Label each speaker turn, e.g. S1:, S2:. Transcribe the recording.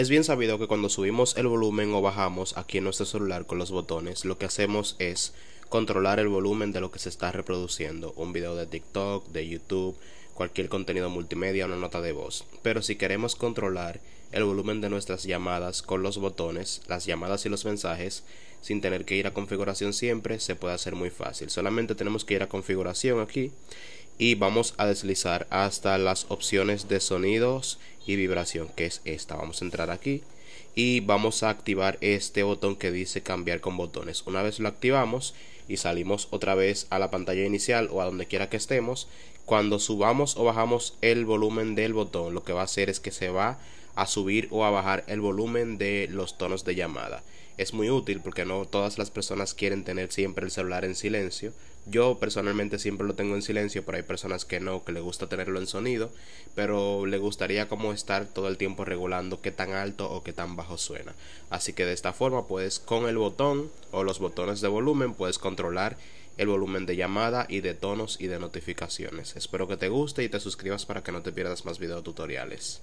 S1: Es bien sabido que cuando subimos el volumen o bajamos aquí en nuestro celular con los botones, lo que hacemos es controlar el volumen de lo que se está reproduciendo, un video de TikTok, de YouTube, cualquier contenido multimedia, una nota de voz. Pero si queremos controlar el volumen de nuestras llamadas con los botones, las llamadas y los mensajes, sin tener que ir a configuración siempre, se puede hacer muy fácil. Solamente tenemos que ir a configuración aquí y vamos a deslizar hasta las opciones de sonidos vibración que es esta vamos a entrar aquí y vamos a activar este botón que dice cambiar con botones una vez lo activamos y salimos otra vez a la pantalla inicial o a donde quiera que estemos cuando subamos o bajamos el volumen del botón lo que va a hacer es que se va a subir o a bajar el volumen de los tonos de llamada es muy útil porque no todas las personas quieren tener siempre el celular en silencio. Yo personalmente siempre lo tengo en silencio, pero hay personas que no, que le gusta tenerlo en sonido, pero le gustaría como estar todo el tiempo regulando qué tan alto o qué tan bajo suena. Así que de esta forma puedes con el botón o los botones de volumen puedes controlar el volumen de llamada y de tonos y de notificaciones. Espero que te guste y te suscribas para que no te pierdas más tutoriales.